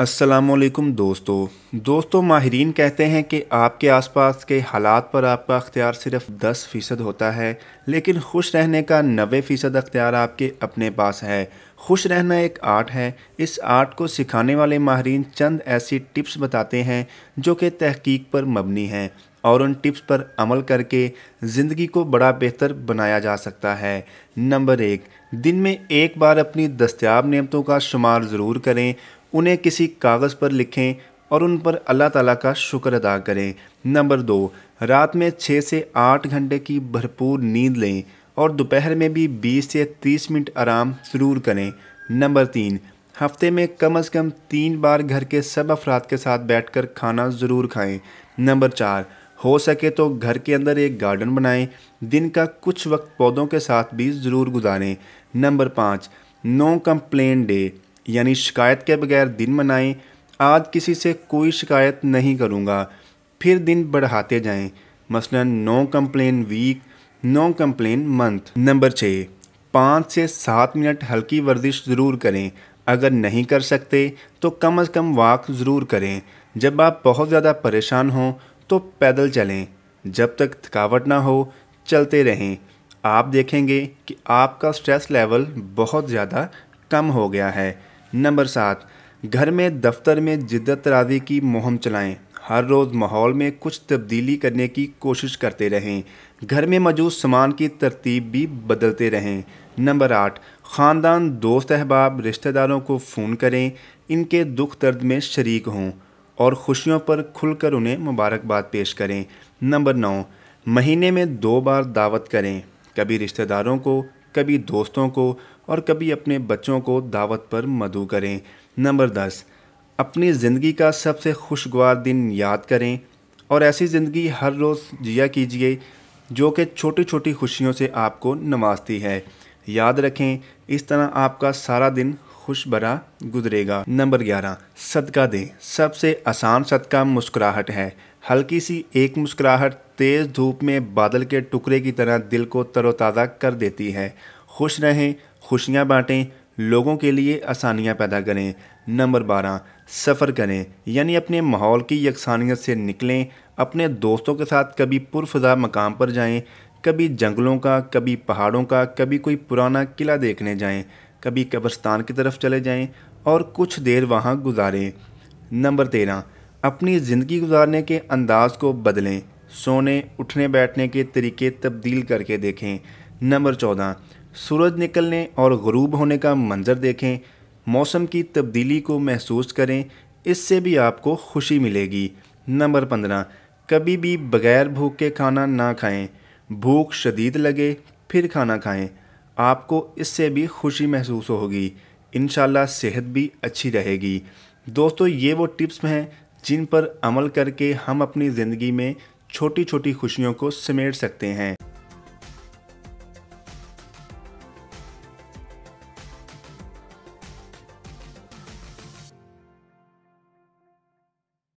असलकुम दोस्तों दोस्तों माहरीन कहते हैं कि आपके आसपास के हालात पर आपका अख्तियार सिर्फ 10 फ़ीसद होता है लेकिन खुश रहने का नबे फ़ीसद अख्तियार आपके अपने पास है खुश रहना एक आर्ट है इस आर्ट को सिखाने वाले माहरीन चंद ऐसी टिप्स बताते हैं जो कि तहकीक पर मबनी हैं और उन टिप्स पर अमल करके ज़िंदगी को बड़ा बेहतर बनाया जा सकता है नंबर एक दिन में एक बार अपनी दस्तियाब नियमतों का शुमार ज़रूर करें उन्हें किसी कागज़ पर लिखें और उन पर अल्लाह ताला का शुक्र अदा करें नंबर दो रात में छः से आठ घंटे की भरपूर नींद लें और दोपहर में भी बीस से तीस मिनट आराम ज़रूर करें नंबर तीन हफ्ते में कम अज़ कम तीन बार घर के सब अफराद के साथ कर खाना ज़रूर खाएँ नंबर चार हो सके तो घर के अंदर एक गार्डन बनाएं दिन का कुछ वक्त पौधों के साथ भी ज़रूर गुजारें नंबर पाँच नो कंप्लेन डे यानी शिकायत के बगैर दिन मनाएं आज किसी से कोई शिकायत नहीं करूँगा फिर दिन बढ़ाते जाएं मसलन no complain week no complain month number छः पाँच से सात मिनट हल्की वर्जिश ज़रूर करें अगर नहीं कर सकते तो कम अज़ कम वाक ज़रूर करें जब आप बहुत ज़्यादा परेशान हों तो पैदल चलें जब तक थकावट ना हो चलते रहें आप देखेंगे कि आपका स्ट्रेस लेवल बहुत ज़्यादा कम हो गया है नंबर सात घर में दफ्तर में जिद्दत तराजी की मुहम चलाएं हर रोज़ माहौल में कुछ तब्दीली करने की कोशिश करते रहें घर में मौजूद सामान की तरतीब भी बदलते रहें नंबर आठ ख़ानदान दोस्त अहबाब रिश्तेदारों को फ़ोन करें इनके दुख दर्द में शरीक हों और खुशियों पर खुलकर उन्हें मुबारकबाद पेश करें नंबर नौ महीने में दो बार दावत करें कभी रिश्तेदारों को कभी दोस्तों को और कभी अपने बच्चों को दावत पर मधु करें नंबर दस अपनी ज़िंदगी का सबसे खुशगवार दिन याद करें और ऐसी ज़िंदगी हर रोज़ जिया कीजिए जो कि छोटी छोटी खुशियों से आपको नवाजती है याद रखें इस तरह आपका सारा दिन खुश भरा गुजरेगा नंबर ग्यारह सदका दें सबसे आसान सदका मुस्कुराहट है हल्की सी एक मुस्कुराहट तेज़ धूप में बादल के टुकड़े की तरह दिल को तरोताज़ा कर देती है खुश रहें खुशियाँ बाँटें लोगों के लिए आसानियाँ पैदा करें नंबर बारह सफ़र करें यानी अपने माहौल की यकसानियत से निकलें अपने दोस्तों के साथ कभी पुरफजा मकाम पर जाएं, कभी जंगलों का कभी पहाड़ों का कभी कोई पुराना किला देखने जाएं कभी कब्रस्तान की तरफ चले जाएं और कुछ देर वहाँ गुजारें नंबर तेरह अपनी ज़िंदगी गुजारने के अंदाज को बदलें सोने उठने बैठने के तरीके तब्दील करके देखें नंबर चौदह सूरज निकलने और गरूब होने का मंज़र देखें मौसम की तब्दीली को महसूस करें इससे भी आपको खुशी मिलेगी नंबर पंद्रह कभी भी बगैर भूख के खाना ना खाएं भूख शदीद लगे फिर खाना खाएं आपको इससे भी खुशी महसूस होगी इन सेहत भी अच्छी रहेगी दोस्तों ये वो टिप्स हैं जिन पर अमल करके हम अपनी ज़िंदगी में छोटी छोटी खुशियों को समेट सकते हैं